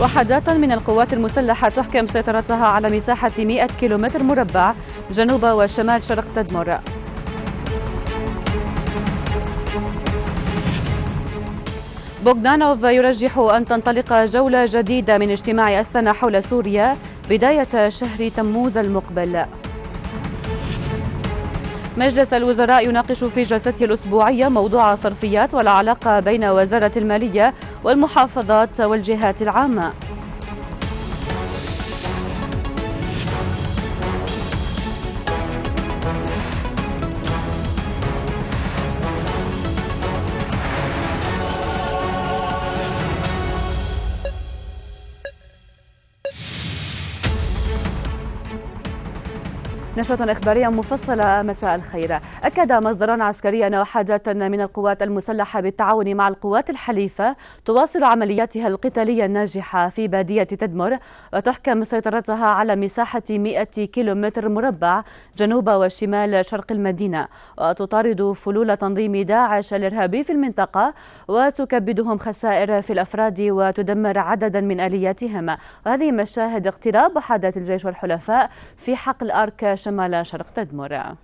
وحدات من القوات المسلحة تحكم سيطرتها على مساحة 100 كيلومتر مربع جنوب وشمال شرق تدمر بوغدانوف يرجح أن تنطلق جولة جديدة من اجتماع أستنا حول سوريا بداية شهر تموز المقبل مجلس الوزراء يناقش في جلسته الأسبوعية موضوع صرفيات والعلاقة بين وزارة المالية والمحافظات والجهات العامة نشرة إخبارية مفصلة مساء الخير أكد مصدر عسكري أن وحدات من القوات المسلحة بالتعاون مع القوات الحليفة تواصل عملياتها القتالية الناجحة في بادية تدمر وتحكم سيطرتها على مساحة 100 كيلومتر مربع جنوب وشمال شرق المدينة وتطارد فلول تنظيم داعش الإرهابي في المنطقة وتكبدهم خسائر في الأفراد وتدمر عددا من آلياتهم وهذه مشاهد اقتراب وحدات الجيش والحلفاء في حقل أركاش شمال شرق تدمر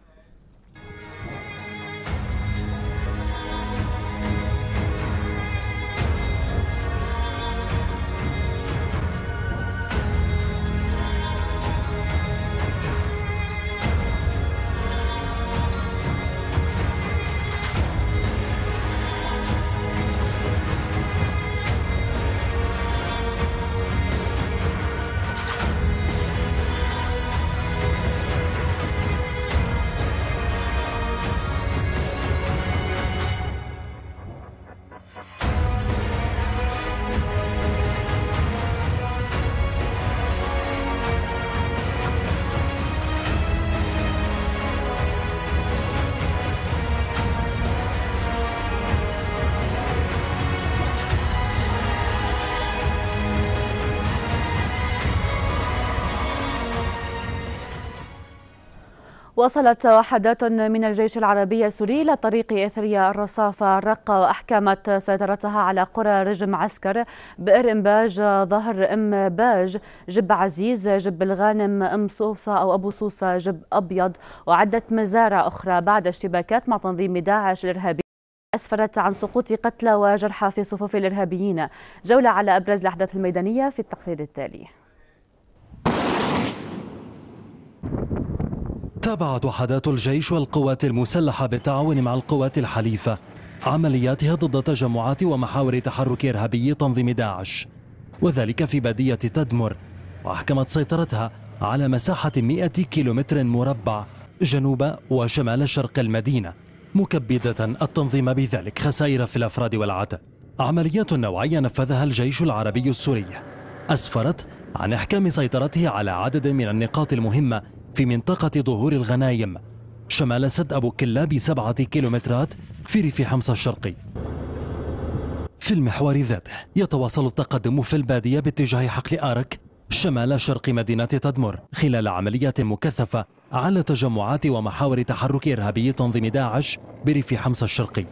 وصلت وحدات من الجيش العربي السوري إلى طريق إثريا الرصافة الرقة وأحكمت سيطرتها على قرى رجم عسكر بئر إمباج ظهر إم باج جب عزيز جب الغانم أم صوفة أو أبو صوصة جب أبيض وعدة مزارع أخرى بعد اشتباكات مع تنظيم داعش الإرهابي أسفرت عن سقوط قتلى وجرحى في صفوف الإرهابيين جولة على أبرز الأحداث الميدانية في التقرير التالي تابعت وحدات الجيش والقوات المسلحة بالتعاون مع القوات الحليفة عملياتها ضد تجمعات ومحاور تحرك إرهابي تنظيم داعش وذلك في بادية تدمر وأحكمت سيطرتها على مساحة 100 كيلومتر مربع جنوب وشمال شرق المدينة مكبدة التنظيم بذلك خسائر في الأفراد والعدد عمليات نوعية نفذها الجيش العربي السوري أسفرت عن إحكام سيطرته على عدد من النقاط المهمة في منطقة ظهور الغنايم شمال سد أبو كلا بسبعة كيلومترات في ريف حمص الشرقي في المحور ذاته يتواصل التقدم في البادية باتجاه حقل آرك شمال شرق مدينة تدمر خلال عمليات مكثفة على تجمعات ومحاور تحرك إرهابي تنظيم داعش بريف حمص الشرقي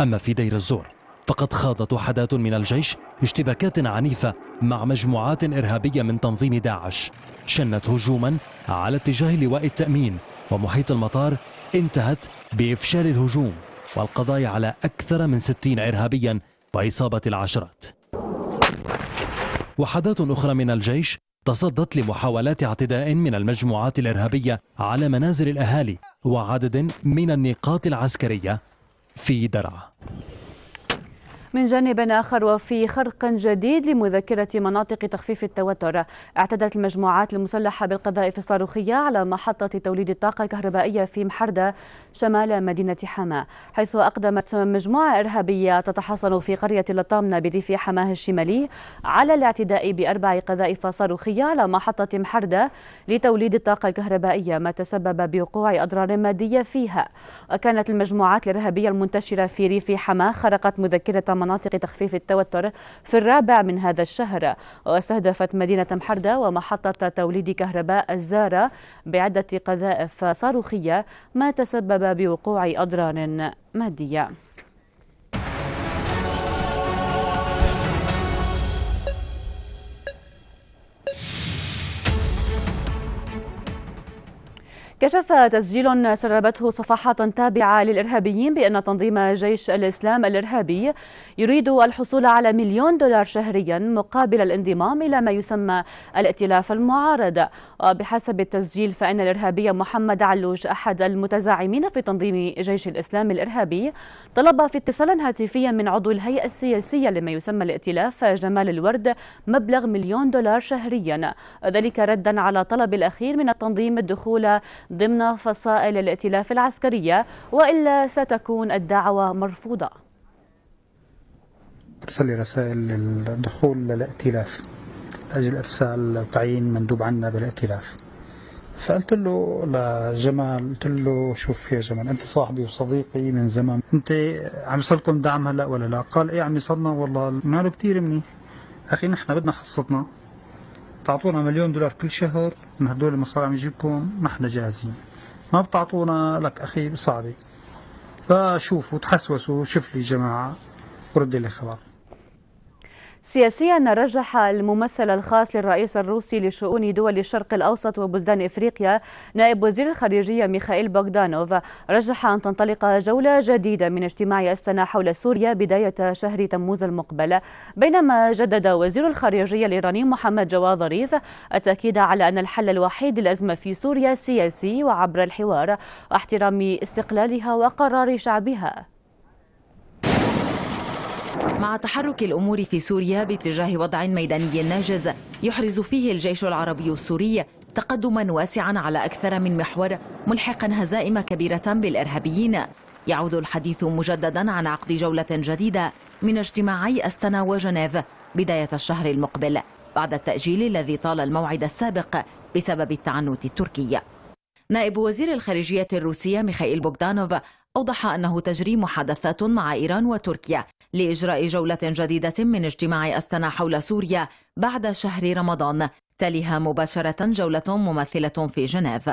أما في دير الزور فقد خاضت وحدات من الجيش اشتباكات عنيفة مع مجموعات إرهابية من تنظيم داعش شنت هجوما على اتجاه لواء التأمين ومحيط المطار انتهت بإفشال الهجوم والقضاء على أكثر من 60 إرهابيا وإصابة العشرات وحدات أخرى من الجيش تصدت لمحاولات اعتداء من المجموعات الإرهابية على منازل الأهالي وعدد من النقاط العسكرية في درعا من جانب آخر وفي خرق جديد لمذكرة مناطق تخفيف التوتر اعتدت المجموعات المسلحة بالقذائف الصاروخية على محطة توليد الطاقة الكهربائية في محردة شمال مدينة حماة حيث أقدمت مجموعة إرهابية تتحصن في قرية لطامنة بريف حماه الشمالي على الاعتداء بأربع قذائف صاروخية على محطة محردة لتوليد الطاقة الكهربائية ما تسبب بوقوع أضرار مادية فيها وكانت المجموعات الإرهابية المنتشرة في ريف حماه خرقت مذكرة مناطق تخفيف التوتر في الرابع من هذا الشهر واستهدفت مدينة محردة ومحطة توليد كهرباء الزارة بعدة قذائف صاروخية ما تسبب بوقوع أضرار مادية كشف تسجيل سربته صفحات تابعة للإرهابيين بأن تنظيم جيش الإسلام الإرهابي يريد الحصول على مليون دولار شهريا مقابل الانضمام إلى ما يسمى الائتلاف المعارض وبحسب التسجيل فإن الإرهابي محمد علوش أحد المتزاعمين في تنظيم جيش الإسلام الإرهابي طلب في اتصال هاتفي من عضو الهيئة السياسية لما يسمى الائتلاف جمال الورد مبلغ مليون دولار شهريا ذلك ردا على طلب الأخير من التنظيم الدخول ضمن فصائل الائتلاف العسكرية وإلا ستكون الدعوة مرفوضة ترسل لي رسائل للدخول للائتلاف لاجل إرسال تعيين مندوب عنا بالائتلاف فقلت له لجمال قلت له شوف يا جمال انت صاحبي وصديقي من زمان انت عم يصلكم دعم هلا ولا لا قال ايه عم يصلنا والله ماله كثير منيح اخي نحن بدنا حصتنا تعطونا مليون دولار كل شهر من هدول المصاري عم يجيبكم نحن جاهزين ما بتعطونا لك اخي صعبه فشوفوا تحسوسوا شوف لي جماعه ورد لي خبر سياسيا رجح الممثل الخاص للرئيس الروسي لشؤون دول الشرق الأوسط وبلدان إفريقيا نائب وزير الخارجية ميخائيل بوغدانوف رجح أن تنطلق جولة جديدة من اجتماع أستنا حول سوريا بداية شهر تموز المقبل بينما جدد وزير الخارجية الإيراني محمد جواد ظريف التأكيد على أن الحل الوحيد للأزمة في سوريا سياسي وعبر الحوار واحترام استقلالها وقرار شعبها مع تحرك الأمور في سوريا باتجاه وضع ميداني ناجز يحرز فيه الجيش العربي السوري تقدما واسعا على أكثر من محور ملحقا هزائم كبيرة بالإرهابيين يعود الحديث مجددا عن عقد جولة جديدة من اجتماعي أستنا وجنيف بداية الشهر المقبل بعد التأجيل الذي طال الموعد السابق بسبب التعنت التركي نائب وزير الخارجية الروسية ميخائيل بوغدانوف أوضح أنه تجري محادثات مع إيران وتركيا لإجراء جولة جديدة من اجتماع أستنا حول سوريا بعد شهر رمضان تليها مباشرة جولة ممثلة في جنيف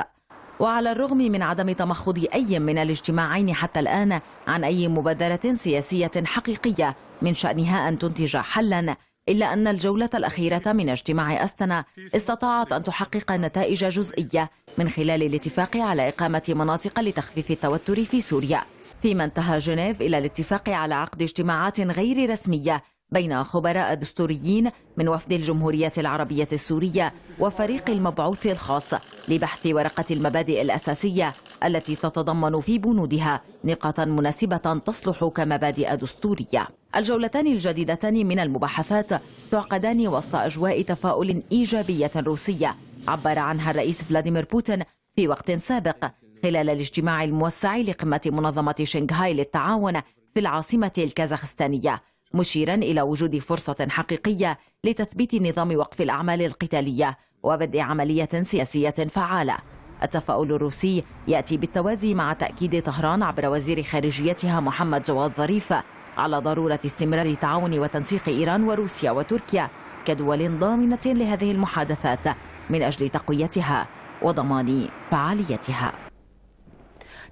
وعلى الرغم من عدم تمخض أي من الاجتماعين حتى الآن عن أي مبادرة سياسية حقيقية من شأنها أن تنتج حلاً إلا أن الجولة الأخيرة من اجتماع أستنا استطاعت أن تحقق نتائج جزئية من خلال الاتفاق على إقامة مناطق لتخفيف التوتر في سوريا فيما انتهى جنيف إلى الاتفاق على عقد اجتماعات غير رسمية بين خبراء دستوريين من وفد الجمهورية العربية السورية وفريق المبعوث الخاص لبحث ورقة المبادئ الأساسية التي تتضمن في بنودها نقاطا مناسبة تصلح كمبادئ دستورية الجولتان الجديدتان من المباحثات تعقدان وسط أجواء تفاؤل إيجابية روسية عبر عنها الرئيس فلاديمير بوتين في وقت سابق خلال الاجتماع الموسع لقمة منظمة شنغهاي للتعاون في العاصمة الكازاخستانية مشيرا إلى وجود فرصة حقيقية لتثبيت نظام وقف الأعمال القتالية وبدء عملية سياسية فعالة التفاؤل الروسي يأتي بالتوازي مع تأكيد طهران عبر وزير خارجيتها محمد جواد ظريف على ضرورة استمرار تعاون وتنسيق إيران وروسيا وتركيا كدول ضامنة لهذه المحادثات من أجل تقويتها وضمان فعاليتها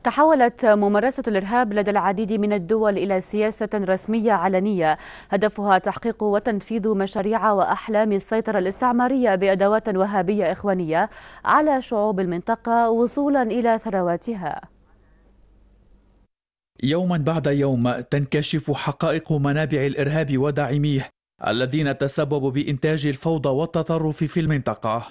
تحولت ممارسة الإرهاب لدى العديد من الدول إلى سياسة رسمية علنية هدفها تحقيق وتنفيذ مشاريع وأحلام السيطرة الاستعمارية بأدوات وهابية إخوانية على شعوب المنطقة وصولا إلى ثرواتها يوما بعد يوم تنكشف حقائق منابع الإرهاب وداعميه الذين تسببوا بإنتاج الفوضى والتطرف في المنطقة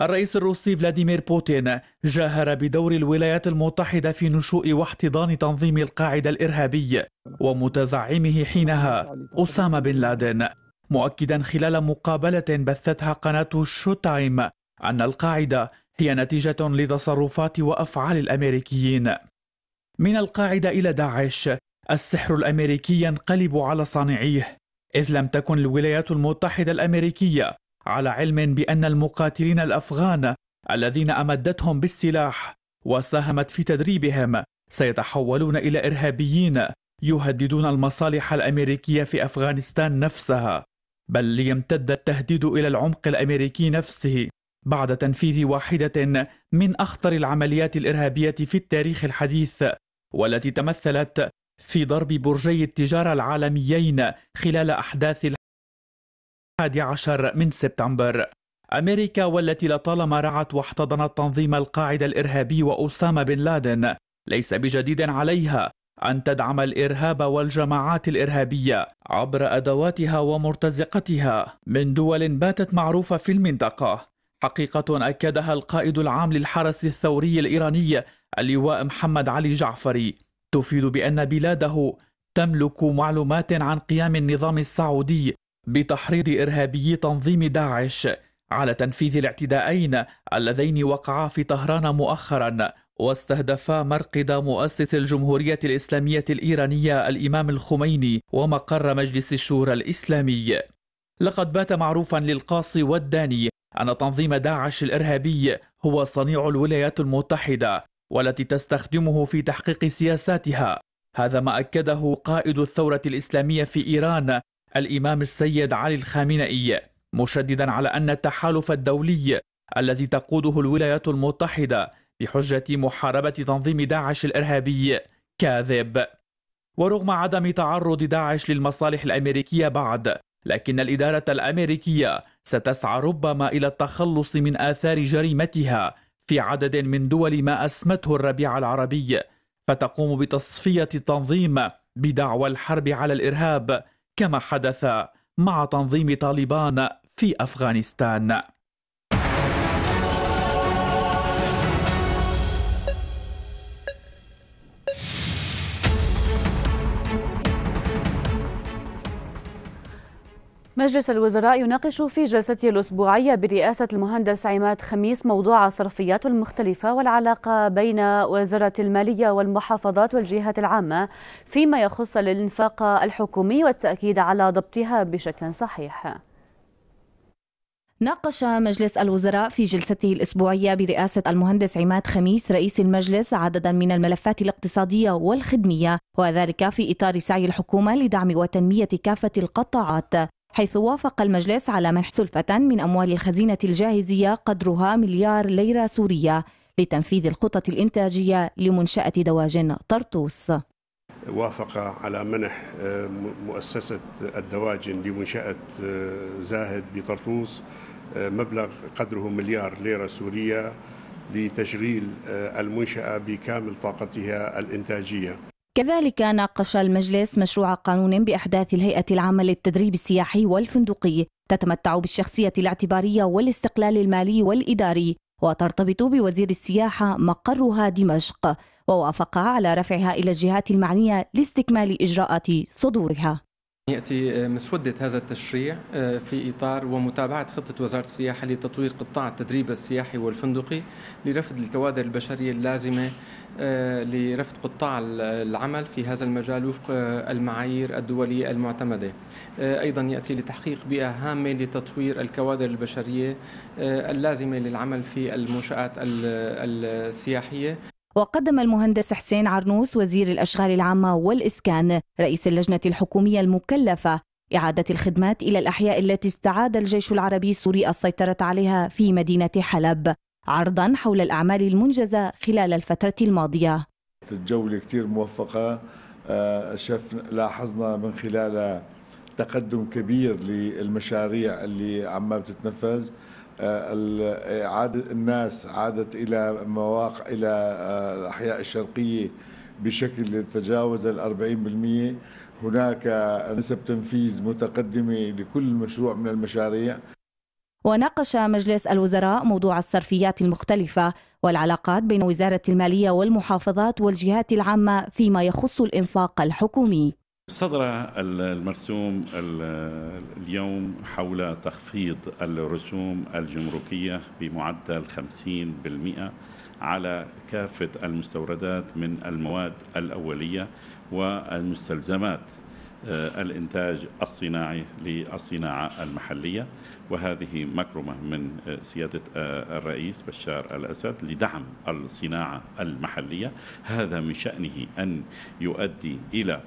الرئيس الروسي فلاديمير بوتين جاهر بدور الولايات المتحدة في نشوء واحتضان تنظيم القاعدة الإرهابي ومتزعمه حينها أسامة بن لادن مؤكدا خلال مقابلة بثتها قناة شو تايم أن القاعدة هي نتيجة لتصرفات وأفعال الأمريكيين من القاعدة إلى داعش السحر الأمريكي ينقلب على صانعيه إذ لم تكن الولايات المتحدة الأمريكية على علم بأن المقاتلين الأفغان الذين أمدتهم بالسلاح وساهمت في تدريبهم سيتحولون إلى إرهابيين يهددون المصالح الأمريكية في أفغانستان نفسها بل ليمتد التهديد إلى العمق الأمريكي نفسه بعد تنفيذ واحدة من أخطر العمليات الإرهابية في التاريخ الحديث والتي تمثلت في ضرب برجي التجارة العالميين خلال أحداث الحادي عشر من سبتمبر أمريكا والتي لطالما رعت واحتضنت تنظيم القاعدة الإرهابي وأسامة بن لادن ليس بجديد عليها أن تدعم الإرهاب والجماعات الإرهابية عبر أدواتها ومرتزقتها من دول باتت معروفة في المنطقة حقيقة أكدها القائد العام للحرس الثوري الإيراني اللواء محمد علي جعفري تفيد بأن بلاده تملك معلومات عن قيام النظام السعودي بتحريض إرهابي تنظيم داعش على تنفيذ الاعتداءين اللذين وقعا في طهران مؤخرا واستهدفا مرقد مؤسس الجمهورية الإسلامية الإيرانية الإمام الخميني ومقر مجلس الشورى الإسلامي لقد بات معروفا للقاصي والداني أن تنظيم داعش الإرهابي هو صنيع الولايات المتحدة والتي تستخدمه في تحقيق سياساتها هذا ما أكده قائد الثورة الإسلامية في إيران الإمام السيد علي الخامنئي مشددا على أن التحالف الدولي الذي تقوده الولايات المتحدة بحجة محاربة تنظيم داعش الإرهابي كاذب ورغم عدم تعرض داعش للمصالح الأمريكية بعد لكن الإدارة الأمريكية ستسعى ربما إلى التخلص من آثار جريمتها في عدد من دول ما أسمته الربيع العربي فتقوم بتصفية التنظيم بدعوى الحرب على الإرهاب كما حدث مع تنظيم طالبان في أفغانستان مجلس الوزراء يناقش في جلسته الأسبوعية برئاسة المهندس عماد خميس موضوع الصرفيات المختلفة والعلاقة بين وزارة المالية والمحافظات والجهات العامة فيما يخص الإنفاق الحكومي والتأكيد على ضبطها بشكل صحيح. ناقش مجلس الوزراء في جلسته الأسبوعية برئاسة المهندس عماد خميس رئيس المجلس عددا من الملفات الاقتصادية والخدمية وذلك في إطار سعي الحكومة لدعم وتنمية كافة القطاعات حيث وافق المجلس على منح سلفة من أموال الخزينة الجاهزية قدرها مليار ليرة سورية لتنفيذ الخطط الإنتاجية لمنشأة دواجن طرطوس وافق على منح آه، مؤسسة الدواجن لمنشأة آه، زاهد بطرطوس آه، مبلغ قدره مليار ليرة سورية لتشغيل المنشأة بكامل طاقتها الإنتاجية كذلك ناقش المجلس مشروع قانون بإحداث الهيئة العامة للتدريب السياحي والفندقي تتمتع بالشخصية الاعتبارية والاستقلال المالي والإداري وترتبط بوزير السياحة مقرها دمشق ووافق على رفعها إلى الجهات المعنية لاستكمال إجراءات صدورها يأتي آه، مسودة هذا التشريع آه، في إطار ومتابعة خطة وزارة السياحة لتطوير قطاع التدريب السياحي والفندقي لرفد الكوادر البشرية اللازمة آه، لرفد قطاع العمل في هذا المجال وفق المعايير الدولية المعتمدة أيضا يأتي لتحقيق بيئة هامة لتطوير الكوادر البشرية اللازمة للعمل في المنشآت السياحية وقدم المهندس حسين عرنوس وزير الأشغال العامة والإسكان رئيس اللجنة الحكومية المكلفة إعادة الخدمات إلى الأحياء التي استعاد الجيش العربي السوري السيطرة عليها في مدينة حلب عرضا حول الأعمال المنجزة خلال الفترة الماضية الجولة كثير موفقة آه، شف لاحظنا من خلال تقدم كبير للمشاريع اللي عم بتتنفذ آه، آه، عادة الناس عادت إلى مواقع إلى الأحياء آه، الشرقية بشكل تجاوز الأربعين 40% هناك نسب تنفيذ متقدمة لكل مشروع من المشاريع وناقش مجلس الوزراء موضوع الصرفيات المختلفة والعلاقات بين وزارة المالية والمحافظات والجهات العامة فيما يخص الإنفاق الحكومي صدر المرسوم اليوم حول تخفيض الرسوم الجمركية بمعدل 50% على كافة المستوردات من المواد الأولية والمستلزمات آه، الإنتاج الصناعي للصناعة المحلية وهذه مكرمة من آه، سيادة آه، الرئيس بشار الأسد لدعم الصناعة المحلية هذا من شأنه أن يؤدي إلى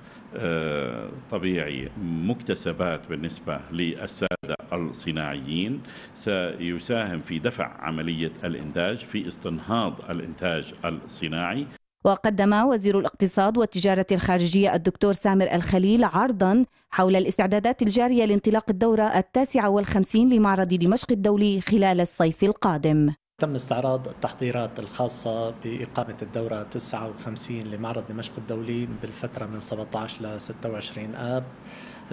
طبيعي مكتسبات بالنسبة للسادة الصناعيين سيساهم في دفع عملية الإنتاج في استنهاض الإنتاج الصناعي وقدم وزير الاقتصاد والتجارة الخارجية الدكتور سامر الخليل عرضا حول الاستعدادات الجارية لانطلاق الدورة التاسعة والخمسين لمعرض دمشق الدولي خلال الصيف القادم تم استعراض التحضيرات الخاصة بإقامة الدورة 59 لمعرض دمشق الدولي بالفترة من 17 ل 26 آب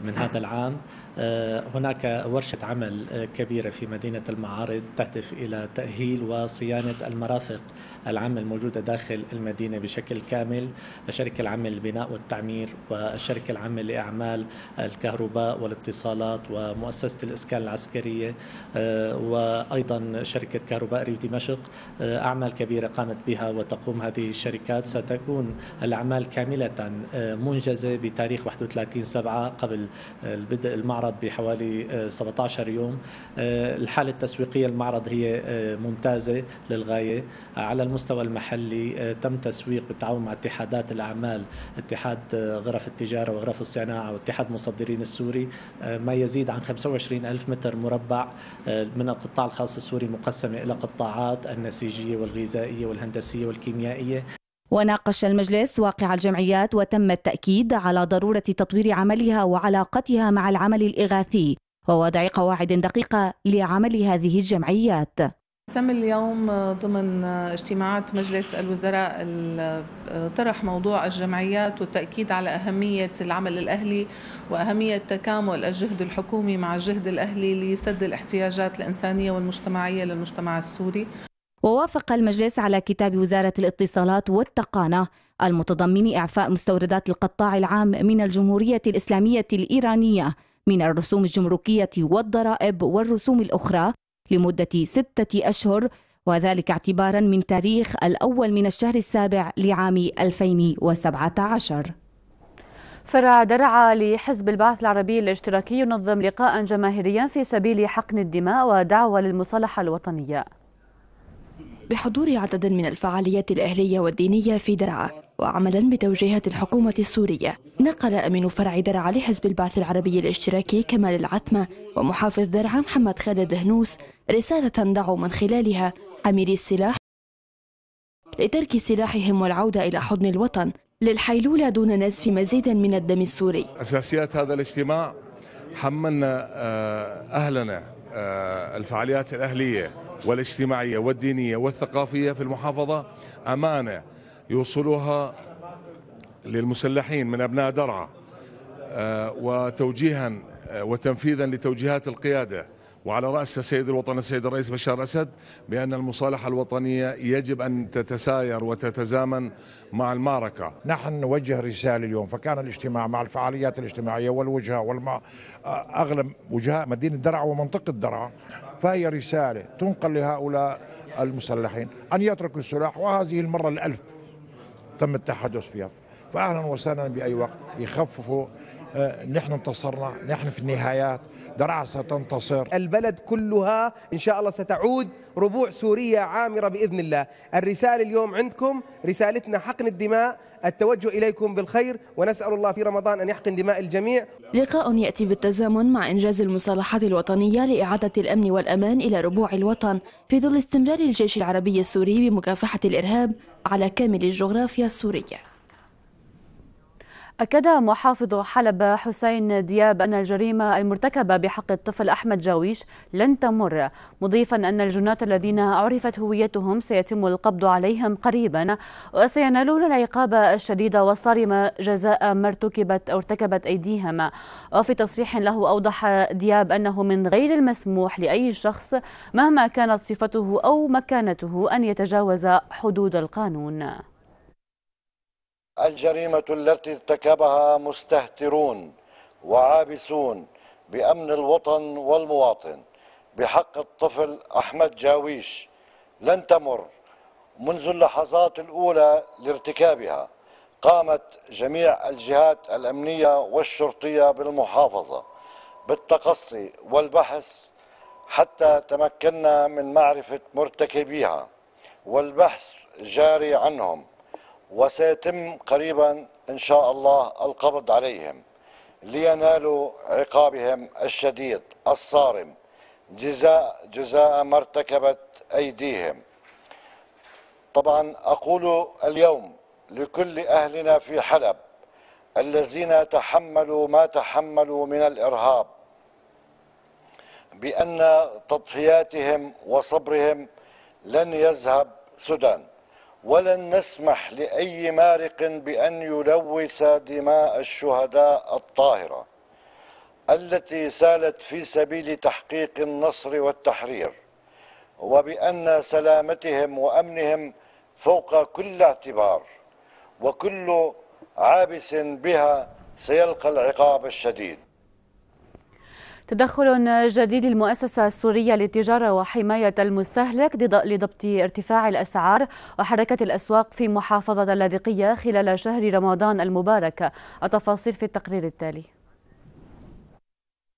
من هذا العام آه، هناك ورشة عمل آه، كبيرة في مدينة المعارض تهدف إلى تأهيل وصيانة المرافق العامة الموجودة داخل المدينة بشكل كامل الشركة العامة للبناء والتعمير والشركة العامة لأعمال الكهرباء والاتصالات ومؤسسة الإسكان العسكرية آه، وأيضا شركة كهرباء ريف دمشق أعمال كبيرة قامت بها وتقوم هذه الشركات ستكون الأعمال كاملة منجزة بتاريخ 31 سبعة قبل البدء المعرض بحوالي 17 آه، يوم آه، الحالة التسويقية المعرض هي آه، ممتازة للغاية على المستوى المحلي تم تسويق بالتعاون مع اتحادات الأعمال اتحاد غرف التجارة وغرف الصناعة واتحاد مصدرين السوري ما يزيد عن 25 ألف متر مربع من القطاع الخاص السوري مقسمة إلى قطاعات النسيجية والغذائية والهندسية والكيميائية وناقش المجلس واقع الجمعيات وتم التأكيد على ضرورة تطوير عملها وعلاقتها مع العمل الإغاثي ووضع قواعد دقيقة لعمل هذه الجمعيات تم اليوم ضمن اجتماعات مجلس الوزراء طرح موضوع الجمعيات والتأكيد على أهمية العمل الأهلي وأهمية تكامل الجهد الحكومي مع الجهد الأهلي لسد الاحتياجات الإنسانية والمجتمعية للمجتمع السوري ووافق المجلس على كتاب وزارة الاتصالات والتقانة المتضمن إعفاء مستوردات القطاع العام من الجمهورية الإسلامية الإيرانية من الرسوم الجمركية والضرائب والرسوم الأخرى لمدة ستة أشهر وذلك اعتبارا من تاريخ الأول من الشهر السابع لعام 2017 فرع درعا لحزب البعث العربي الاشتراكي ينظم لقاء جماهيريا في سبيل حقن الدماء ودعوة للمصالحة الوطنية بحضور عدد من الفعاليات الأهلية والدينية في درعا وعملا بتوجيهات الحكومة السورية نقل أمين فرع درعا لحزب البعث العربي الاشتراكي كمال العتمة ومحافظ درعا محمد خالد هنوس رسالة دعوا من خلالها حميري السلاح لترك سلاحهم والعودة إلى حضن الوطن للحيلولة دون نزف مزيد من الدم السوري أساسيات هذا الاجتماع حملنا آه، أهلنا آه، الفعاليات الأهلية والاجتماعية والدينية والثقافية في المحافظة أمانة يوصلها للمسلحين من أبناء درعا آه، وتوجيها آه، وتنفيذا لتوجيهات القيادة وعلى رأس سيد الوطن السيد الرئيس بشار أسد بأن المصالحة الوطنية يجب أن تتساير وتتزامن مع المعركة نحن نوجه رسالة اليوم فكان الاجتماع مع الفعاليات الاجتماعية والوجهة والما آه، أغلب وجهاء مدينة درعا ومنطقة درعا فهي رسالة تنقل لهؤلاء المسلحين أن يتركوا السلاح وهذه المرة الألف تم التحدث فيها فأهلا وسهلا بأي وقت يخففوا آه، نحن انتصرنا نحن في النهايات درعا ستنتصر البلد كلها إن شاء الله ستعود ربوع سورية عامرة بإذن الله الرسالة اليوم عندكم رسالتنا حقن الدماء التوجه إليكم بالخير ونسأل الله في رمضان أن يحقن دماء الجميع لقاء يأتي بالتزامن مع إنجاز المصالحات الوطنية لإعادة الأمن والأمان إلى ربوع الوطن في ظل استمرار الجيش العربي السوري بمكافحة الإرهاب على كامل الجغرافيا السورية أكد محافظ حلب حسين دياب أن الجريمة المرتكبة بحق الطفل أحمد جاويش لن تمر مضيفا أن الجنات الذين عرفت هويتهم سيتم القبض عليهم قريبا وسينالون العقاب الشديد والصارم جزاء ما ارتكبت أو ارتكبت أيديهم وفي تصريح له أوضح دياب أنه من غير المسموح لأي شخص مهما كانت صفته أو مكانته أن يتجاوز حدود القانون الجريمة التي ارتكبها مستهترون وعابسون بأمن الوطن والمواطن بحق الطفل أحمد جاويش لن تمر منذ اللحظات الأولى لارتكابها قامت جميع الجهات الأمنية والشرطية بالمحافظة بالتقصي والبحث حتى تمكنا من معرفة مرتكبيها والبحث جاري عنهم وسيتم قريبا إن شاء الله القبض عليهم لينالوا عقابهم الشديد الصارم جزاء جزاء ما ارتكبت أيديهم طبعا أقول اليوم لكل أهلنا في حلب الذين تحملوا ما تحملوا من الإرهاب بأن تضحياتهم وصبرهم لن يذهب سدى ولن نسمح لأي مارق بأن يلوث دماء الشهداء الطاهرة التي سالت في سبيل تحقيق النصر والتحرير وبأن سلامتهم وأمنهم فوق كل اعتبار وكل عابس بها سيلقى العقاب الشديد تدخل جديد للمؤسسة السورية للتجارة وحماية المستهلك لضبط ارتفاع الأسعار وحركة الأسواق في محافظة اللاذقية خلال شهر رمضان المبارك التفاصيل في التقرير التالي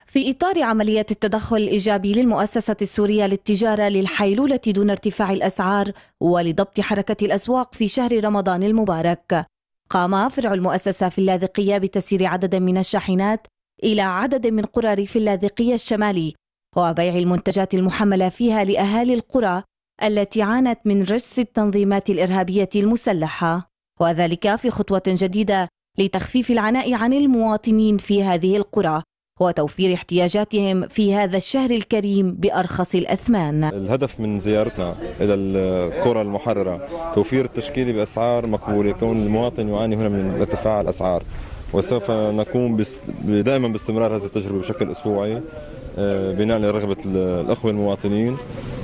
في إطار عملية التدخل الإيجابي للمؤسسة السورية للتجارة للحيلولة دون ارتفاع الأسعار ولضبط حركة الأسواق في شهر رمضان المبارك قام فرع المؤسسة في اللاذقية بتسيير عدد من الشاحنات إلى عدد من قرى ريف اللاذقية الشمالي وبيع المنتجات المحملة فيها لأهالي القرى التي عانت من رجس التنظيمات الإرهابية المسلحة وذلك في خطوة جديدة لتخفيف العناء عن المواطنين في هذه القرى وتوفير احتياجاتهم في هذا الشهر الكريم بأرخص الأثمان الهدف من زيارتنا إلى القرى المحررة توفير التشكيلة بأسعار مقبولة كون المواطن يعاني هنا من ارتفاع الأسعار وسوف نقوم دائما باستمرار هذه التجربه بشكل اسبوعي آه، بناء لرغبه الاخوه المواطنين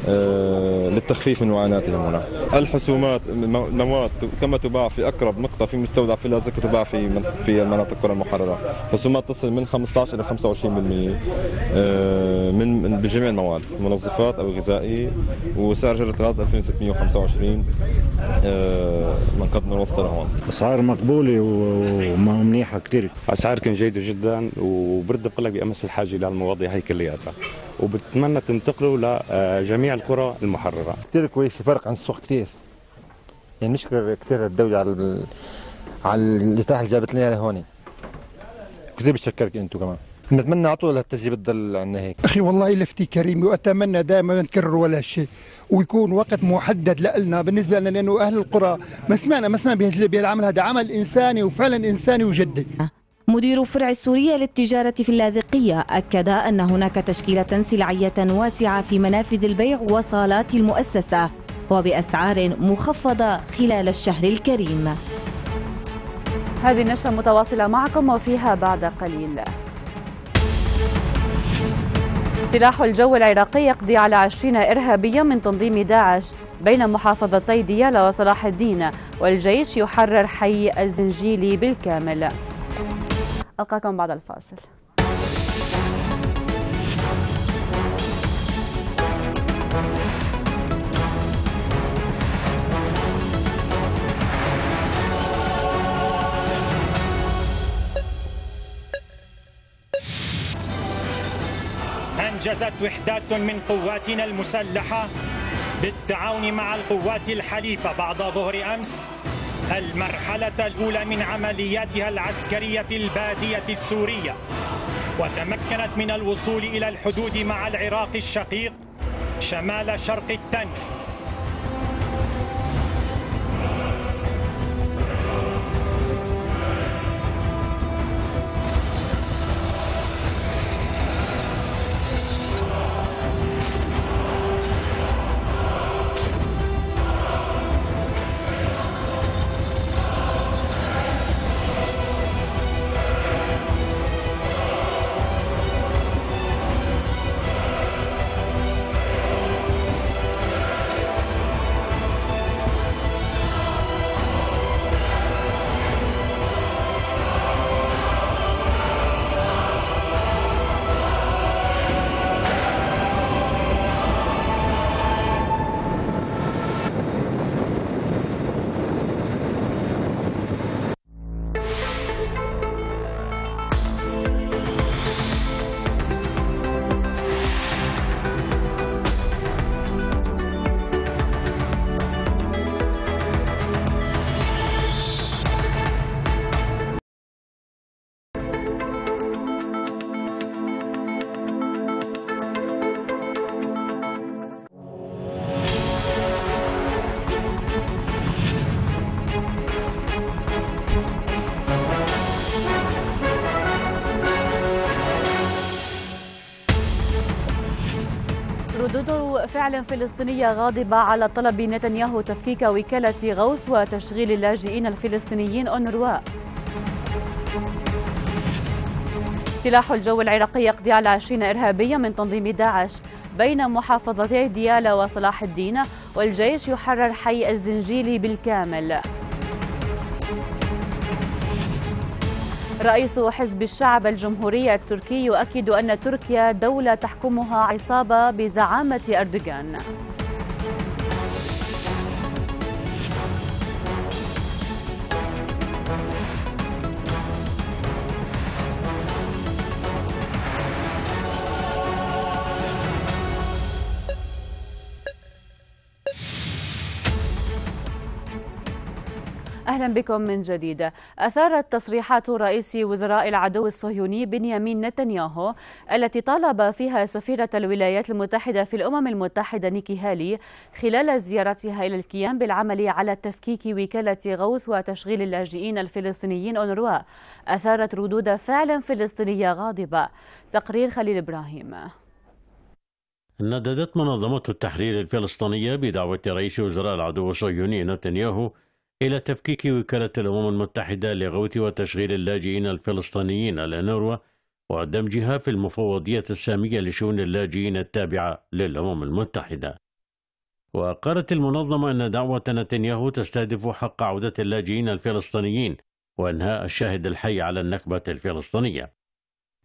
آه، للتخفيف من معاناتهم هنا. الحسومات المواد كما تباع في اقرب نقطه في مستودع في لازك تباع في في المناطق القرى المحرره، حسومات تصل من 15 الى 25% آه، من بجميع المواد، منظفات او غذائي وسعر جره الغاز 2625 من قدم الوسط لهون. اسعار مقبوله ومنيحه كثير، اسعار كانت جيده جدا وبرد بقول لك بامس الحاجه للمواضيع هي كلها. كلياتها وبتمنى تنتقلوا لجميع آه، القرى المحرره. كثير كويس فرق عن السوق كثير. يعني نشكر كثير الدوله على على الاتاحه اللي جابت لنا هون. كثير بشكرك انتم كمان. نتمنى على طول للتجربه تضل عندنا هيك اخي والله لفتي كريم واتمنى دائما ما نكرر ولا شيء ويكون وقت محدد لنا بالنسبه لنا لانه اهل القرى ما سمعنا ما سمعنا بهالعمل هذا عمل انساني وفعلا انساني وجدي مدير فرع السورية للتجارة في اللاذقية أكد أن هناك تشكيلة سلعية واسعة في منافذ البيع وصالات المؤسسة وبأسعار مخفضة خلال الشهر الكريم هذه النشرة متواصلة معكم وفيها بعد قليل سلاح الجو العراقي يقضي على 20 إرهابيا من تنظيم داعش بين محافظتي ديالا وصلاح الدين والجيش يحرر حي الزنجيلي بالكامل ألقاكم بعد الفاصل أنجزت وحدات من قواتنا المسلحة بالتعاون مع القوات الحليفة بعد ظهر أمس المرحلة الأولى من عملياتها العسكرية في البادية السورية وتمكنت من الوصول إلى الحدود مع العراق الشقيق شمال شرق التنف فعل فلسطينية غاضبة على طلب نتنياهو تفكيك وكالة غوث وتشغيل اللاجئين الفلسطينيين أونروا سلاح الجو العراقي يقضي على 20 إرهابية من تنظيم داعش بين محافظتي ديالا وصلاح الدين والجيش يحرر حي الزنجيلي بالكامل رئيس حزب الشعب الجمهوري التركي يؤكد أن تركيا دولة تحكمها عصابة بزعامة أردوغان أهلا بكم من جديد أثارت تصريحات رئيس وزراء العدو الصهيوني بنيامين نتنياهو التي طالب فيها سفيرة الولايات المتحدة في الأمم المتحدة نيكي هالي خلال زيارتها إلى الكيان بالعمل على تفكيك وكالة غوث وتشغيل اللاجئين الفلسطينيين أونروا أثارت ردود فعل فلسطينية غاضبة تقرير خليل إبراهيم نددت منظمة التحرير الفلسطينية بدعوة رئيس وزراء العدو الصهيوني نتنياهو إلى تفكيك وكالة الأمم المتحدة لغوث وتشغيل اللاجئين الفلسطينيين الأنوروا ودمجها في المفوضية السامية لشؤون اللاجئين التابعة للأمم المتحدة وقالت المنظمة أن دعوة نتنياهو تستهدف حق عودة اللاجئين الفلسطينيين وإنهاء الشاهد الحي على النكبة الفلسطينية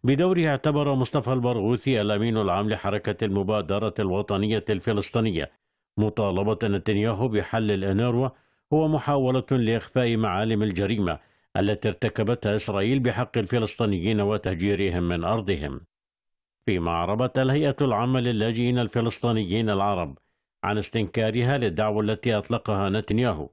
بدوره اعتبر مصطفى البرغوثي الأمين العام لحركة المبادرة الوطنية الفلسطينية مطالبة نتنياهو بحل الأنوروا هو محاولة لإخفاء معالم الجريمة التي ارتكبتها إسرائيل بحق الفلسطينيين وتهجيرهم من أرضهم فيما عربت الهيئة العامة للاجئين الفلسطينيين العرب عن استنكارها للدعوة التي أطلقها نتنياهو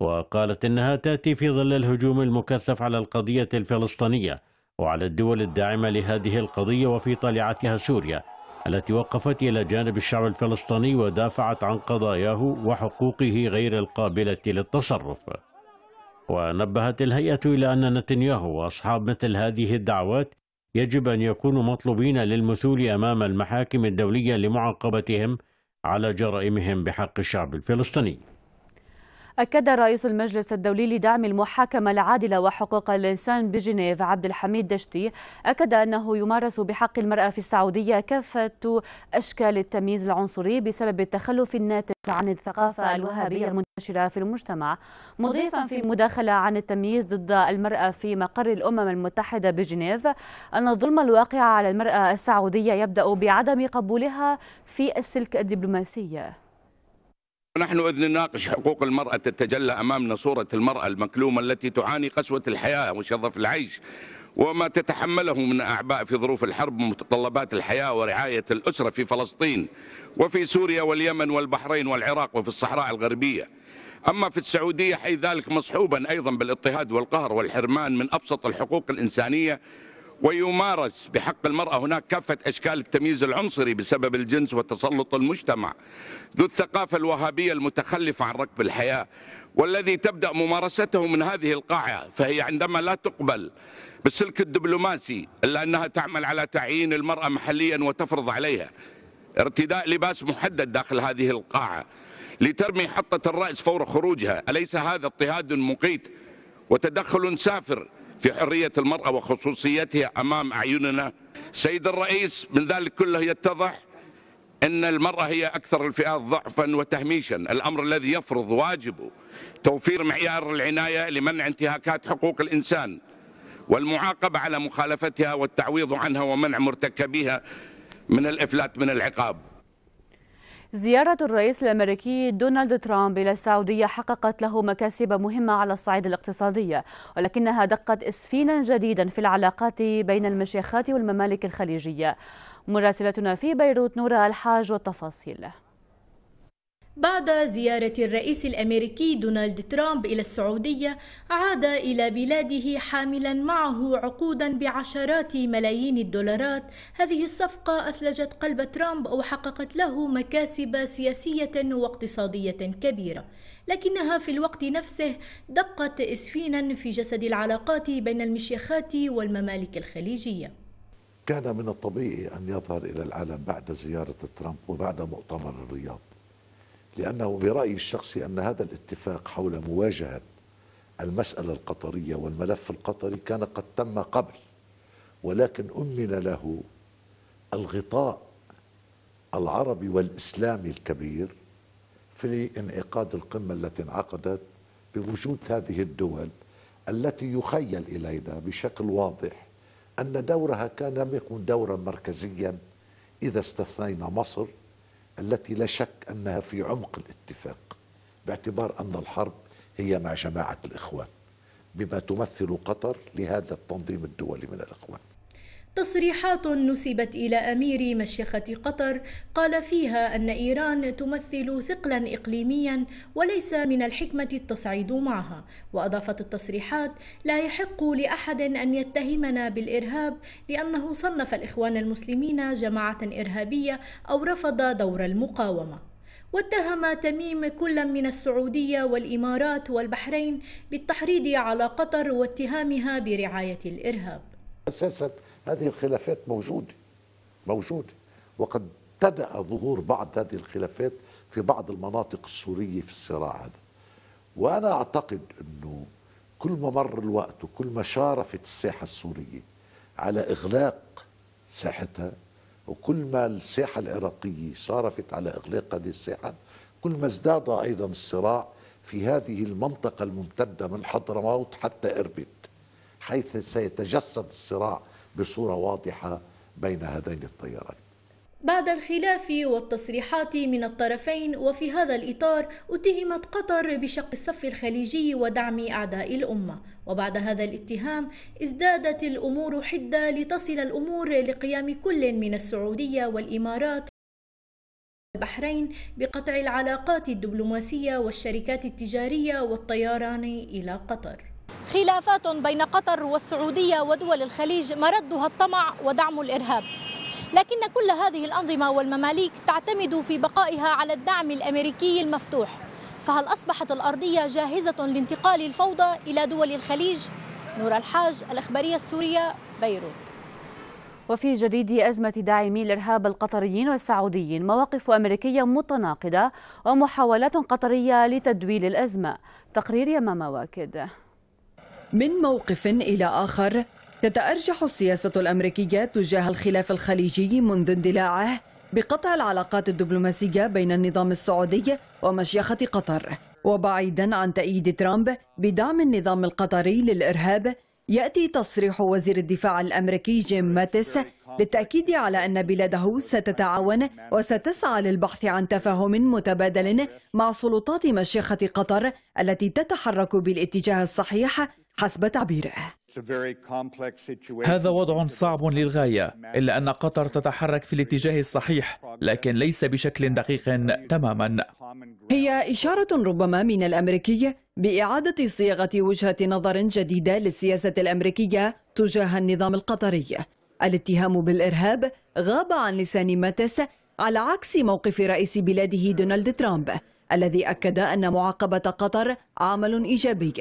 وقالت إنها تأتي في ظل الهجوم المكثف على القضية الفلسطينية وعلى الدول الداعمة لهذه القضية وفي طليعتها سوريا التي وقفت إلى جانب الشعب الفلسطيني ودافعت عن قضاياه وحقوقه غير القابلة للتصرف ونبهت الهيئة إلى أن نتنياهو وأصحاب مثل هذه الدعوات يجب أن يكونوا مطلوبين للمثول أمام المحاكم الدولية لمعاقبتهم على جرائمهم بحق الشعب الفلسطيني أكد رئيس المجلس الدولي لدعم المحاكمة العادلة وحقوق الإنسان بجنيف عبد الحميد دشتي أكد أنه يمارس بحق المرأة في السعودية كافة أشكال التمييز العنصري بسبب التخلف الناتج عن الثقافة الوهابية المنتشرة في المجتمع مضيفا في مداخلة عن التمييز ضد المرأة في مقر الأمم المتحدة بجنيف أن الظلم الواقع على المرأة السعودية يبدأ بعدم قبولها في السلك الدبلوماسي نحن إذ نناقش حقوق المرأة تتجلى أمامنا صورة المرأة المكلومة التي تعاني قسوة الحياة وشظف العيش وما تتحمله من أعباء في ظروف الحرب ومتطلبات الحياة ورعاية الأسرة في فلسطين وفي سوريا واليمن والبحرين والعراق وفي الصحراء الغربية أما في السعودية حيث ذلك مصحوبا أيضا بالاضطهاد والقهر والحرمان من أبسط الحقوق الإنسانية ويمارس بحق المرأة هناك كافة أشكال التمييز العنصري بسبب الجنس وتسلط المجتمع ذو الثقافة الوهابية المتخلفة عن ركب الحياة والذي تبدأ ممارسته من هذه القاعة فهي عندما لا تقبل بالسلك الدبلوماسي إلا أنها تعمل على تعيين المرأة محليا وتفرض عليها ارتداء لباس محدد داخل هذه القاعة لترمي حطة الرأس فور خروجها أليس هذا اضطهاد مقيت وتدخل سافر في حرية المرأة وخصوصيتها أمام أعيننا سيد الرئيس من ذلك كله يتضح أن المرأة هي أكثر الفئات ضعفا وتهميشا الأمر الذي يفرض واجبه توفير معيار العناية لمنع انتهاكات حقوق الإنسان والمعاقبة على مخالفتها والتعويض عنها ومنع مرتكبيها من الإفلات من العقاب زيارة الرئيس الأمريكي دونالد ترامب إلى السعودية حققت له مكاسب مهمة على الصعيد الاقتصادي ولكنها دقت إسفينا جديدا في العلاقات بين المشيخات والممالك الخليجية مراسلتنا في بيروت نورا الحاج والتفاصيل بعد زيارة الرئيس الأمريكي دونالد ترامب إلى السعودية عاد إلى بلاده حاملا معه عقودا بعشرات ملايين الدولارات هذه الصفقة أثلجت قلب ترامب وحققت له مكاسب سياسية واقتصادية كبيرة لكنها في الوقت نفسه دقت إسفينا في جسد العلاقات بين المشيخات والممالك الخليجية كان من الطبيعي أن يظهر إلى العالم بعد زيارة ترامب وبعد مؤتمر الرياض لأنه برأيي الشخصي أن هذا الاتفاق حول مواجهة المسألة القطرية والملف القطري كان قد تم قبل ولكن أمن له الغطاء العربي والإسلامي الكبير في انعقاد القمة التي انعقدت بوجود هذه الدول التي يخيل إلينا بشكل واضح أن دورها كان لم يكن دورا مركزيا إذا استثنينا مصر التي لا شك انها في عمق الاتفاق باعتبار ان الحرب هي مع جماعه الاخوان بما تمثل قطر لهذا التنظيم الدولي من الاخوان تصريحات نسبت إلى أمير مشيخة قطر قال فيها أن إيران تمثل ثقلا إقليميا وليس من الحكمة التصعيد معها وأضافت التصريحات لا يحق لأحد أن يتهمنا بالإرهاب لأنه صنف الإخوان المسلمين جماعة إرهابية أو رفض دور المقاومة واتهم تميم كل من السعودية والإمارات والبحرين بالتحريض على قطر واتهامها برعاية الإرهاب هذه الخلافات موجودة موجودة وقد ابتدأ ظهور بعض هذه الخلافات في بعض المناطق السورية في الصراع هذا وأنا أعتقد أنه كل ما مر الوقت وكل ما شارفت الساحة السورية على إغلاق ساحتها وكل ما الساحة العراقية شارفت على إغلاق هذه الساحة كل ما ازداد أيضا الصراع في هذه المنطقة الممتدة من حضرموت حتى إربد حيث سيتجسد الصراع بصورة واضحة بين هذين الطيارين بعد الخلاف والتصريحات من الطرفين وفي هذا الإطار اتهمت قطر بشق الصف الخليجي ودعم أعداء الأمة وبعد هذا الاتهام ازدادت الأمور حدة لتصل الأمور لقيام كل من السعودية والإمارات البحرين بقطع العلاقات الدبلوماسية والشركات التجارية والطيران إلى قطر خلافات بين قطر والسعودية ودول الخليج مردها الطمع ودعم الإرهاب لكن كل هذه الأنظمة والمماليك تعتمد في بقائها على الدعم الأمريكي المفتوح فهل أصبحت الأرضية جاهزة لانتقال الفوضى إلى دول الخليج؟ نور الحاج الإخبارية السورية بيروت وفي جديد أزمة داعمي الإرهاب القطريين والسعوديين مواقف أمريكية متناقضة ومحاولات قطرية لتدويل الأزمة تقرير يمام واكد من موقف إلى آخر تتأرجح السياسة الأمريكية تجاه الخلاف الخليجي منذ اندلاعه بقطع العلاقات الدبلوماسية بين النظام السعودي ومشيخة قطر وبعيدا عن تأييد ترامب بدعم النظام القطري للإرهاب يأتي تصريح وزير الدفاع الأمريكي جيم ماتس للتأكيد على أن بلاده ستتعاون وستسعى للبحث عن تفاهم متبادل مع سلطات مشيخة قطر التي تتحرك بالاتجاه الصحيح حسب تعبيره هذا وضع صعب للغاية إلا أن قطر تتحرك في الاتجاه الصحيح لكن ليس بشكل دقيق تماما هي إشارة ربما من الأمريكي بإعادة صياغة وجهة نظر جديدة للسياسة الأمريكية تجاه النظام القطري الاتهام بالإرهاب غاب عن لسان ماتس على عكس موقف رئيس بلاده دونالد ترامب الذي أكد أن معاقبة قطر عمل إيجابي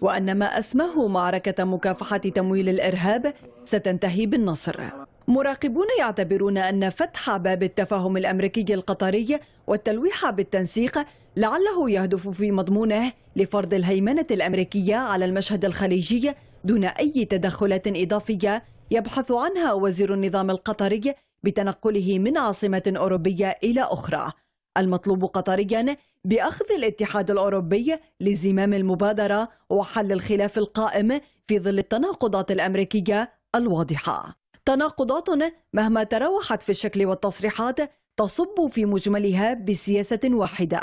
وأن ما أسماه معركة مكافحة تمويل الإرهاب ستنتهي بالنصر مراقبون يعتبرون أن فتح باب التفاهم الأمريكي القطري والتلويح بالتنسيق لعله يهدف في مضمونه لفرض الهيمنة الأمريكية على المشهد الخليجي دون أي تدخلات إضافية يبحث عنها وزير النظام القطري بتنقله من عاصمة أوروبية إلى أخرى المطلوب قطريا بأخذ الاتحاد الأوروبي لزمام المبادرة وحل الخلاف القائم في ظل التناقضات الأمريكية الواضحة تناقضات مهما تراوحت في الشكل والتصريحات تصب في مجملها بسياسة واحدة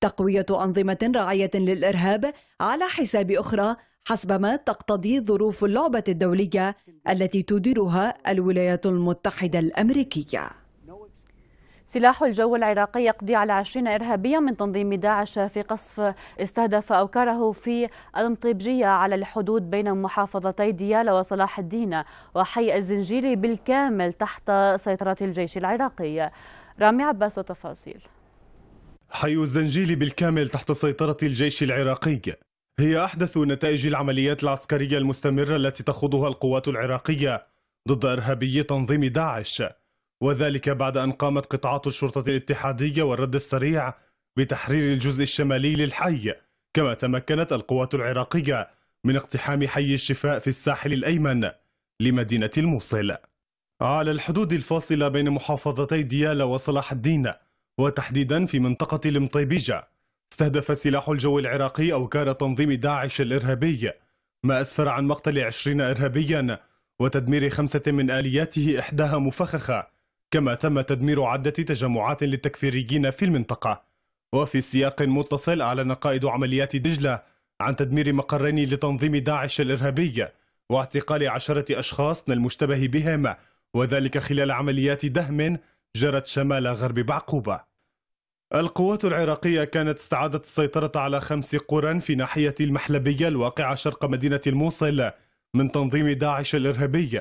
تقوية أنظمة راعية للإرهاب على حساب أخرى حسب ما تقتضي ظروف اللعبة الدولية التي تديرها الولايات المتحدة الأمريكية سلاح الجو العراقي يقضي على 20 إرهابيا من تنظيم داعش في قصف استهدف أوكاره في المطيبجية على الحدود بين محافظتي ديالى وصلاح الدين وحي الزنجيلي بالكامل تحت سيطرة الجيش العراقي رامي عباس وتفاصيل حي الزنجيلي بالكامل تحت سيطرة الجيش العراقي هي أحدث نتائج العمليات العسكرية المستمرة التي تخوضها القوات العراقية ضد إرهابي تنظيم داعش وذلك بعد أن قامت قطاعات الشرطة الاتحادية والرد السريع بتحرير الجزء الشمالي للحي كما تمكنت القوات العراقية من اقتحام حي الشفاء في الساحل الأيمن لمدينة الموصل على الحدود الفاصلة بين محافظتي ديالى وصلاح الدين وتحديدا في منطقة المطيبيجة استهدف سلاح الجو العراقي أوكار تنظيم داعش الإرهابي ما أسفر عن مقتل عشرين إرهابيا وتدمير خمسة من آلياته إحداها مفخخة كما تم تدمير عدة تجمعات للتكفيريين في المنطقة وفي سياق متصل أعلن قائد عمليات دجلة عن تدمير مقرين لتنظيم داعش الإرهابي واعتقال عشرة أشخاص من المشتبه بهم وذلك خلال عمليات دهم جرت شمال غرب بعقوبة القوات العراقية كانت استعادت السيطرة على خمس قرى في ناحية المحلبية الواقعة شرق مدينة الموصل من تنظيم داعش الإرهابي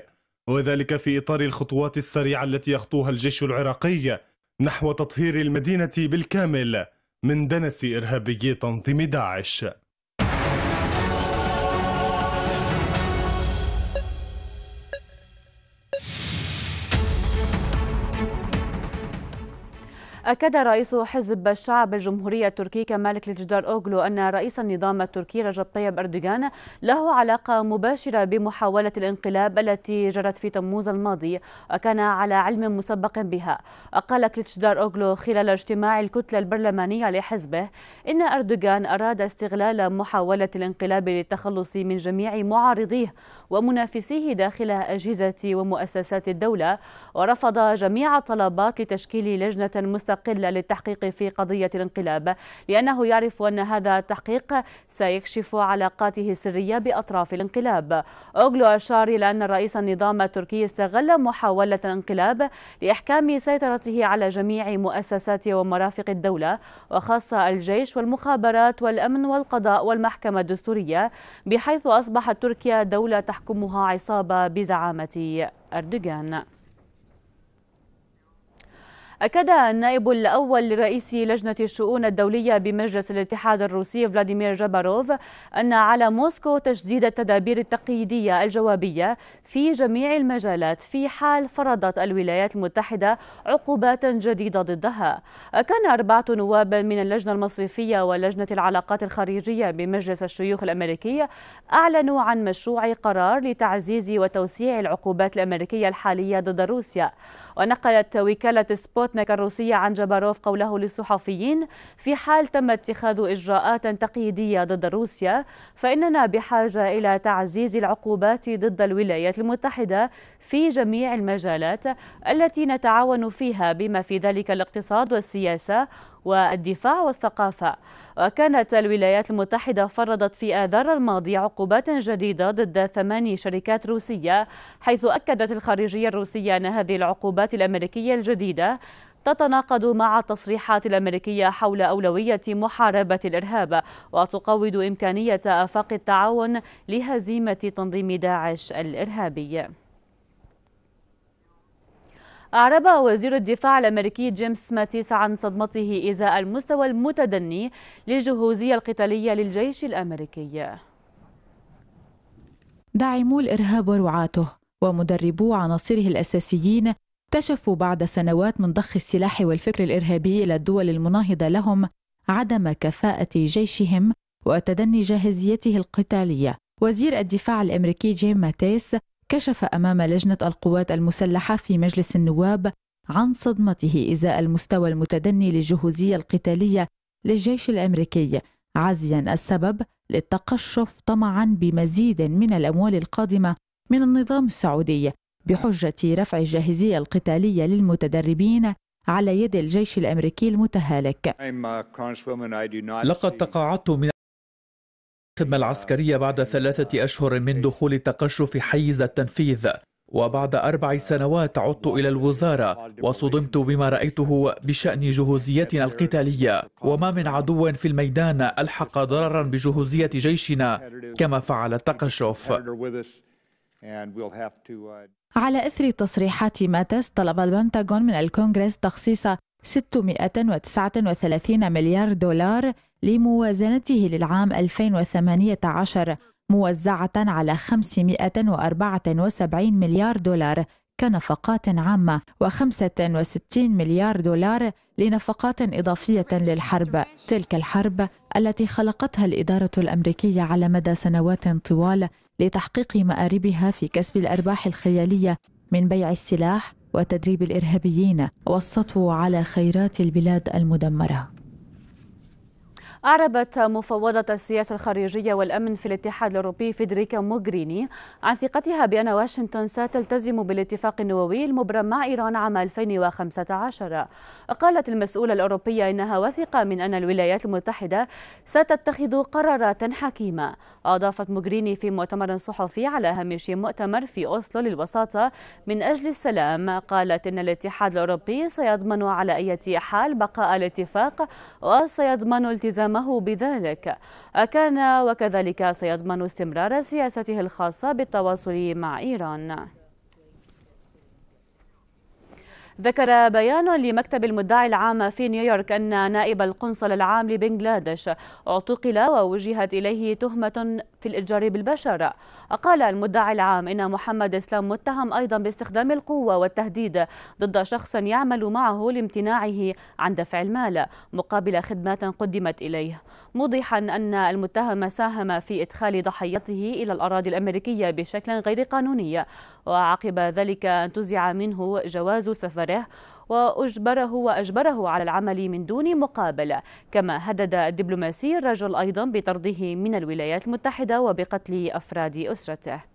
وذلك في إطار الخطوات السريعة التي يخطوها الجيش العراقي نحو تطهير المدينة بالكامل من دنس إرهابي تنظيم داعش أكد رئيس حزب الشعب الجمهورية التركي كمالك كليجدار أوغلو أن رئيس النظام التركي رجب طيب أردوغان له علاقة مباشرة بمحاولة الانقلاب التي جرت في تموز الماضي وكان على علم مسبق بها أقال كليتشدار أوغلو خلال اجتماع الكتلة البرلمانية لحزبه إن أردوغان أراد استغلال محاولة الانقلاب للتخلص من جميع معارضيه ومنافسيه داخل أجهزة ومؤسسات الدولة ورفض جميع الطلبات لتشكيل لجنة مستقلة للتحقيق في قضية الانقلاب لأنه يعرف أن هذا التحقيق سيكشف علاقاته السرية بأطراف الانقلاب أوغلو أشار إلى أن رئيس النظام التركي استغل محاولة الانقلاب لإحكام سيطرته على جميع مؤسسات ومرافق الدولة وخاصة الجيش والمخابرات والأمن والقضاء والمحكمة الدستورية بحيث أصبحت تركيا دولة تحقيق تحكمها عصابة بزعامة أردوغان أكد النائب الأول لرئيس لجنة الشؤون الدولية بمجلس الاتحاد الروسي فلاديمير جباروف أن على موسكو تجديد التدابير التقييدية الجوابية في جميع المجالات في حال فرضت الولايات المتحدة عقوبات جديدة ضدها. كان أربعة نواب من اللجنة المصرفية ولجنة العلاقات الخارجية بمجلس الشيوخ الأمريكي أعلنوا عن مشروع قرار لتعزيز وتوسيع العقوبات الأمريكية الحالية ضد روسيا ونقلت وكالة سبوتنيك الروسية عن جباروف قوله للصحفيين في حال تم اتخاذ إجراءات تقييدية ضد روسيا فإننا بحاجة إلى تعزيز العقوبات ضد الولايات المتحدة في جميع المجالات التي نتعاون فيها بما في ذلك الاقتصاد والسياسة والدفاع والثقافة وكانت الولايات المتحدة فرضت في آذار الماضي عقوبات جديدة ضد ثماني شركات روسية حيث أكدت الخارجية الروسية أن هذه العقوبات الأمريكية الجديدة تتناقض مع التصريحات الأمريكية حول أولوية محاربة الإرهاب وتقوض إمكانية آفاق التعاون لهزيمة تنظيم داعش الإرهابي أعرب وزير الدفاع الأمريكي جيمس ماتيس عن صدمته إزاء المستوى المتدني للجهوزية القتالية للجيش الأمريكي داعمو الإرهاب ورعاته ومدربو عناصره الأساسيين اكتشفوا بعد سنوات من ضخ السلاح والفكر الإرهابي إلى الدول المناهضة لهم عدم كفاءة جيشهم وتدني جاهزيته القتالية وزير الدفاع الأمريكي جيم ماتيس كشف امام لجنه القوات المسلحه في مجلس النواب عن صدمته ازاء المستوى المتدني للجهوزيه القتاليه للجيش الامريكي عزيا السبب للتقشف طمعا بمزيد من الاموال القادمه من النظام السعودي بحجه رفع الجاهزيه القتاليه للمتدربين على يد الجيش الامريكي المتهالك لقد تقاعدت من الخدمة العسكرية بعد ثلاثة أشهر من دخول تقشف حيز التنفيذ وبعد أربع سنوات عدت إلى الوزارة وصدمت بما رأيته بشأن جهوزيتنا القتالية وما من عدو في الميدان ألحق ضررا بجهوزية جيشنا كما فعل التقشف على إثر تصريحات ماتس طلب البنتاغون من الكونغرس تخصيص 639 مليار دولار لموازنته للعام 2018 موزعة على 574 مليار دولار كنفقات عامة و65 مليار دولار لنفقات إضافية للحرب تلك الحرب التي خلقتها الإدارة الأمريكية على مدى سنوات طوال لتحقيق مآربها في كسب الأرباح الخيالية من بيع السلاح وتدريب الإرهابيين والسطو على خيرات البلاد المدمرة أعربت مفوضة السياسة الخارجية والأمن في الاتحاد الأوروبي فيدريكا موغريني عن ثقتها بأن واشنطن ستلتزم بالاتفاق النووي المبرم مع إيران عام 2015 قالت المسؤولة الأوروبية إنها واثقة من أن الولايات المتحدة ستتخذ قرارات حكيمة أضافت موغريني في مؤتمر صحفي على هامش مؤتمر في أوسلو للوساطة من أجل السلام قالت إن الاتحاد الأوروبي سيضمن على أي حال بقاء الاتفاق وسيضمن التزام أمامه بذلك كان وكذلك سيضمن استمرار سياسته الخاصة بالتواصل مع إيران ذكر بيان لمكتب المدعي العام في نيويورك أن نائب القنصل العام لبنغلاديش اعتقل ووجهت إليه تهمة في الإتجار بالبشر قال المدعي العام إن محمد إسلام متهم أيضا باستخدام القوة والتهديد ضد شخص يعمل معه لامتناعه عن دفع المال مقابل خدمات قدمت إليه موضحا أن المتهم ساهم في إدخال ضحيته إلى الأراضي الأمريكية بشكل غير قانوني وعقب ذلك انتزع منه جواز سفر نظره وأجبره وأجبره على العمل من دون مقابل كما هدد الدبلوماسي الرجل أيضا بطرده من الولايات المتحدة وبقتل أفراد أسرته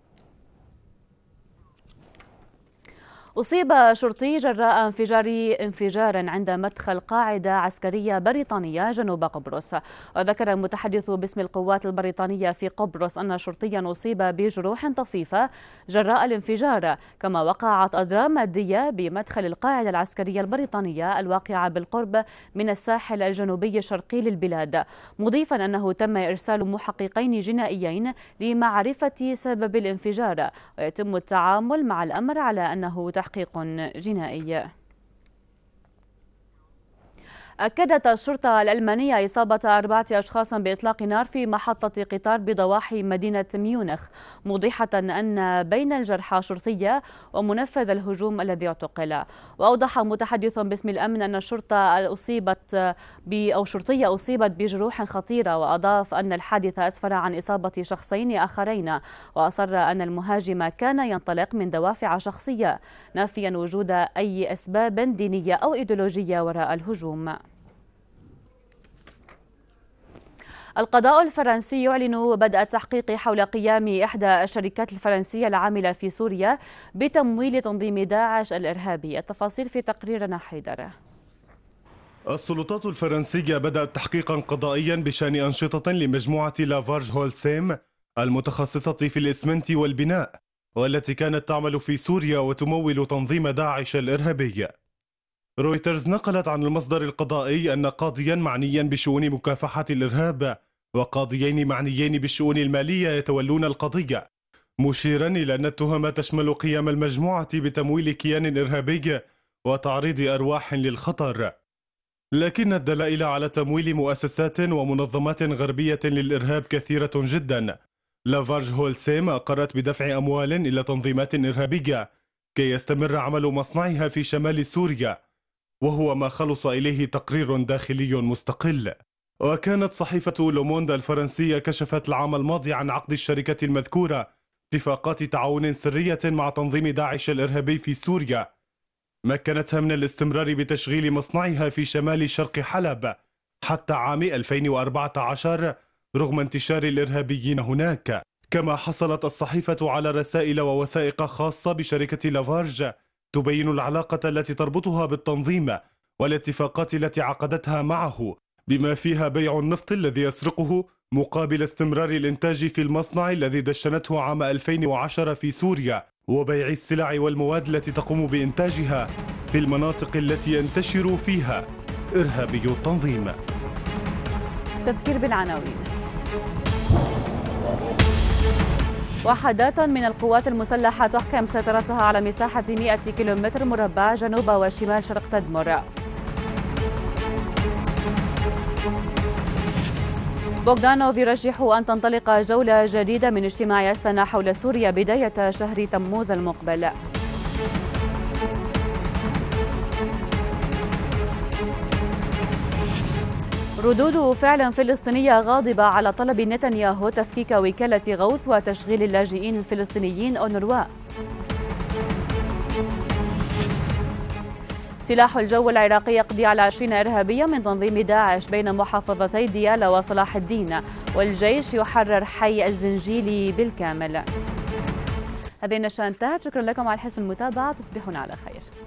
أصيب شرطي جراء انفجار انفجار عند مدخل قاعدة عسكرية بريطانية جنوب قبرص وذكر المتحدث باسم القوات البريطانية في قبرص أن شرطيا أصيب بجروح طفيفة جراء الانفجار كما وقعت أضرار مادية بمدخل القاعدة العسكرية البريطانية الواقعة بالقرب من الساحل الجنوبي الشرقي للبلاد مضيفا أنه تم إرسال محققين جنائيين لمعرفة سبب الانفجار ويتم التعامل مع الأمر على أنه تحقيق تحقيق جنائي أكدت الشرطة الألمانية إصابة أربعة أشخاص بإطلاق نار في محطة قطار بضواحي مدينة ميونخ موضحة أن بين الجرحى شرطية ومنفذ الهجوم الذي اعتقل وأوضح متحدث باسم الأمن أن الشرطة أصيبت ب أو شرطية أصيبت بجروح خطيرة وأضاف أن الحادث أسفر عن إصابة شخصين آخرين وأصر أن المهاجم كان ينطلق من دوافع شخصية نافيا وجود أي أسباب دينية أو إيديولوجية وراء الهجوم القضاء الفرنسي يعلن بدء التحقيق حول قيام إحدى الشركات الفرنسية العاملة في سوريا بتمويل تنظيم داعش الإرهابي التفاصيل في تقريرنا حيدر السلطات الفرنسية بدأت تحقيقا قضائيا بشأن أنشطة لمجموعة لافارج هولسيم المتخصصة في الإسمنت والبناء والتي كانت تعمل في سوريا وتمول تنظيم داعش الإرهابي رويترز نقلت عن المصدر القضائي أن قاضيا معنيا بشؤون مكافحة الإرهاب وقاضيين معنيين بالشؤون المالية يتولون القضية مشيرا إلى أن التهم تشمل قيام المجموعة بتمويل كيان إرهابي وتعريض أرواح للخطر لكن الدلائل على تمويل مؤسسات ومنظمات غربية للإرهاب كثيرة جدا لافارج هولسيم أقرت بدفع أموال إلى تنظيمات إرهابية كي يستمر عمل مصنعها في شمال سوريا وهو ما خلص إليه تقرير داخلي مستقل وكانت صحيفة لوموند الفرنسية كشفت العام الماضي عن عقد الشركة المذكورة اتفاقات تعاون سرية مع تنظيم داعش الإرهابي في سوريا مكنتها من الاستمرار بتشغيل مصنعها في شمال شرق حلب حتى عام 2014 رغم انتشار الإرهابيين هناك كما حصلت الصحيفة على رسائل ووثائق خاصة بشركة لافارج تبين العلاقة التي تربطها بالتنظيم والاتفاقات التي عقدتها معه بما فيها بيع النفط الذي يسرقه مقابل استمرار الإنتاج في المصنع الذي دشنته عام 2010 في سوريا وبيع السلع والمواد التي تقوم بإنتاجها في المناطق التي ينتشر فيها إرهابي التنظيم تذكير بالعناوين وحدات من القوات المسلحة تحكم سيطرتها على مساحة 100 كيلومتر مربع جنوب وشمال شرق تدمر بوغدانوف يرجح أن تنطلق جولة جديدة من اجتماع السنة حول سوريا بداية شهر تموز المقبل ردود فعل فلسطينية غاضبة على طلب نتنياهو تفكيك وكالة غوث وتشغيل اللاجئين الفلسطينيين أونروا سلاح الجو العراقي يقضي على 20 إرهابية من تنظيم داعش بين محافظتي ديالا وصلاح الدين والجيش يحرر حي الزنجيلي بالكامل هذه النشرة انتهت شكرا لكم على حسن المتابعة تصبحون على خير